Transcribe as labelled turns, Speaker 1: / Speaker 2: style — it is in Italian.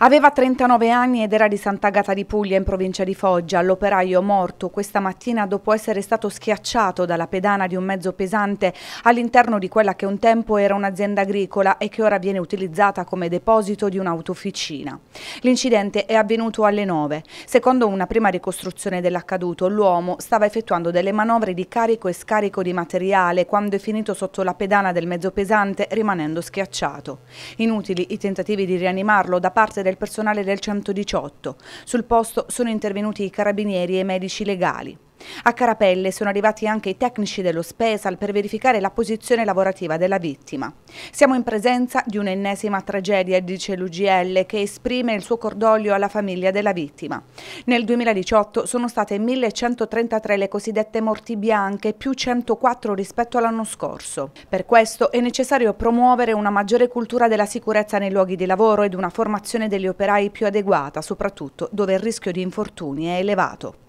Speaker 1: Aveva 39 anni ed era di Sant'Agata di Puglia in provincia di Foggia. L'operaio morto questa mattina dopo essere stato schiacciato dalla pedana di un mezzo pesante all'interno di quella che un tempo era un'azienda agricola e che ora viene utilizzata come deposito di un'autofficina. L'incidente è avvenuto alle 9. Secondo una prima ricostruzione dell'accaduto, l'uomo stava effettuando delle manovre di carico e scarico di materiale quando è finito sotto la pedana del mezzo pesante rimanendo schiacciato. Inutili i tentativi di rianimarlo da parte del personale del 118. Sul posto sono intervenuti i carabinieri e i medici legali. A Carapelle sono arrivati anche i tecnici dello Spesal per verificare la posizione lavorativa della vittima. Siamo in presenza di un'ennesima tragedia, dice l'UGL, che esprime il suo cordoglio alla famiglia della vittima. Nel 2018 sono state 1133 le cosiddette morti bianche, più 104 rispetto all'anno scorso. Per questo è necessario promuovere una maggiore cultura della sicurezza nei luoghi di lavoro ed una formazione degli operai più adeguata, soprattutto dove il rischio di infortuni è elevato.